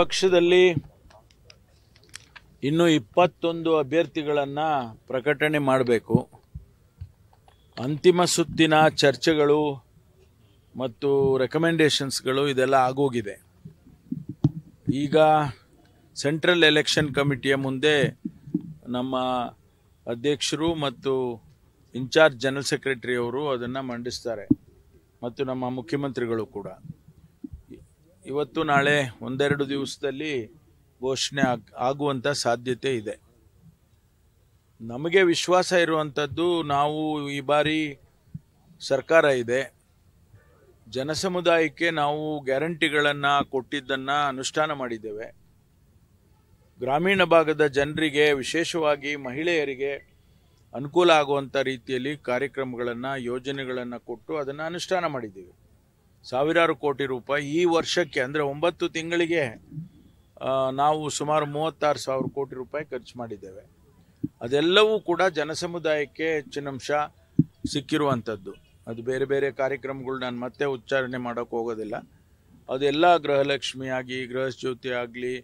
ಪಕ್ಷದಲ್ಲಿ ಇನ್ನು ಇಪ್ಪತ್ತೊಂದು ಅಭ್ಯರ್ಥಿಗಳನ್ನು ಪ್ರಕಟಣೆ ಮಾಡಬೇಕು ಅಂತಿಮ ಸುತ್ತಿನ ಚರ್ಚೆಗಳು ಮತ್ತು ರೆಕಮೆಂಡೇಷನ್ಸ್ಗಳು ಇದೆಲ್ಲ ಆಗೋಗಿದೆ ಈಗ ಸೆಂಟ್ರಲ್ ಎಲೆಕ್ಷನ್ ಕಮಿಟಿಯ ಮುಂದೆ ನಮ್ಮ ಅಧ್ಯಕ್ಷರು ಮತ್ತು ಇನ್ಚಾರ್ಜ್ ಜನರಲ್ ಸೆಕ್ರೆಟರಿ ಅವರು ಅದನ್ನು ಮಂಡಿಸ್ತಾರೆ ಮತ್ತು ನಮ್ಮ ಮುಖ್ಯಮಂತ್ರಿಗಳು ಕೂಡ ಇವತ್ತು ನಾಳೆ ಒಂದೆರಡು ದಿವಸದಲ್ಲಿ ಘೋಷಣೆ ಆಗ ಆಗುವಂಥ ಸಾಧ್ಯತೆ ಇದೆ ನಮಗೆ ವಿಶ್ವಾಸ ಇರುವಂಥದ್ದು ನಾವು ಈ ಬಾರಿ ಸರ್ಕಾರ ಇದೆ ಜನಸಮುದಾಯಕ್ಕೆ ನಾವು ಗ್ಯಾರಂಟಿಗಳನ್ನು ಕೊಟ್ಟಿದ್ದನ್ನು ಅನುಷ್ಠಾನ ಮಾಡಿದ್ದೇವೆ ಗ್ರಾಮೀಣ ಭಾಗದ ಜನರಿಗೆ ವಿಶೇಷವಾಗಿ ಮಹಿಳೆಯರಿಗೆ ಅನುಕೂಲ ಆಗುವಂಥ ರೀತಿಯಲ್ಲಿ ಕಾರ್ಯಕ್ರಮಗಳನ್ನು ಯೋಜನೆಗಳನ್ನು ಕೊಟ್ಟು ಅದನ್ನು ಅನುಷ್ಠಾನ ಮಾಡಿದ್ದೇವೆ ಸಾವಿರಾರು ಕೋಟಿ ರೂಪಾಯಿ ಈ ವರ್ಷಕ್ಕೆ ಅಂದರೆ ಒಂಬತ್ತು ತಿಂಗಳಿಗೆ ನಾವು ಸುಮಾರು ಮೂವತ್ತಾರು ಸಾವಿರ ಕೋಟಿ ರೂಪಾಯಿ ಖರ್ಚು ಮಾಡಿದ್ದೇವೆ ಅದೆಲ್ಲವೂ ಕೂಡ ಜನಸಮುದಾಯಕ್ಕೆ ಹೆಚ್ಚಿನಂಶ ಸಿಕ್ಕಿರುವಂಥದ್ದು ಅದು ಬೇರೆ ಬೇರೆ ಕಾರ್ಯಕ್ರಮಗಳು ನಾನು ಮತ್ತೆ ಉಚ್ಚಾರಣೆ ಮಾಡೋಕ್ಕೆ ಹೋಗೋದಿಲ್ಲ ಅದೆಲ್ಲ ಗೃಹಲಕ್ಷ್ಮಿ ಗೃಹ ಗೃಹಜ್ಯೋತಿ ಆಗಲಿ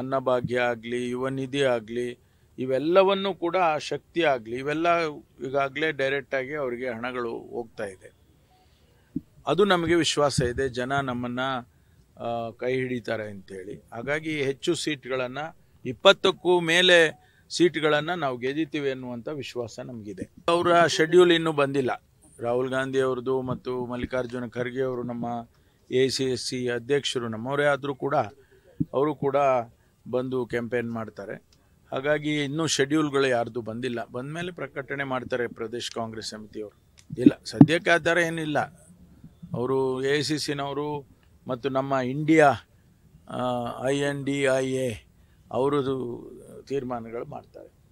ಅನ್ನಭಾಗ್ಯ ಆಗಲಿ ಯುವ ನಿಧಿ ಆಗಲಿ ಇವೆಲ್ಲವನ್ನು ಕೂಡ ಶಕ್ತಿ ಆಗಲಿ ಇವೆಲ್ಲ ಈಗಾಗಲೇ ಡೈರೆಕ್ಟಾಗಿ ಅವರಿಗೆ ಹಣಗಳು ಹೋಗ್ತಾ ಇದೆ ಅದು ನಮಗೆ ವಿಶ್ವಾಸ ಇದೆ ಜನ ನಮ್ಮನ್ನು ಕೈ ಹಿಡಿತಾರೆ ಅಂತೇಳಿ ಹಾಗಾಗಿ ಹೆಚ್ಚು ಸೀಟ್ಗಳನ್ನು ಇಪ್ಪತ್ತಕ್ಕೂ ಮೇಲೆ ಸೀಟ್ಗಳನ್ನು ನಾವು ಗೆದ್ದಿತೀವಿ ಅನ್ನುವಂಥ ವಿಶ್ವಾಸ ನಮಗಿದೆ ಅವರ ಶೆಡ್ಯೂಲ್ ಇನ್ನೂ ಬಂದಿಲ್ಲ ರಾಹುಲ್ ಗಾಂಧಿ ಅವ್ರದ್ದು ಮತ್ತು ಮಲ್ಲಿಕಾರ್ಜುನ ಖರ್ಗೆ ಅವರು ನಮ್ಮ ಎ ಸಿ ಎಸ್ ಸಿ ಅಧ್ಯಕ್ಷರು ನಮ್ಮವರೇ ಆದರೂ ಕೂಡ ಅವರು ಕೂಡ ಬಂದು ಕ್ಯಾಂಪೇನ್ ಮಾಡ್ತಾರೆ ಹಾಗಾಗಿ ಇನ್ನೂ ಶೆಡ್ಯೂಲ್ಗಳು ಯಾರ್ದು ಬಂದಿಲ್ಲ ಬಂದ ಮೇಲೆ ಪ್ರಕಟಣೆ ಮಾಡ್ತಾರೆ ಪ್ರದೇಶ್ ಕಾಂಗ್ರೆಸ್ ಸಮಿತಿಯವರು ಇಲ್ಲ ಸದ್ಯಕ್ಕೆ ಆ ಥರ ಏನಿಲ್ಲ ಅವರು ಎ ಸಿ ಸಿನವರು ಮತ್ತು ನಮ್ಮ India I N D I A ಅವರದು ತೀರ್ಮಾನಗಳು ಮಾಡ್ತಾರೆ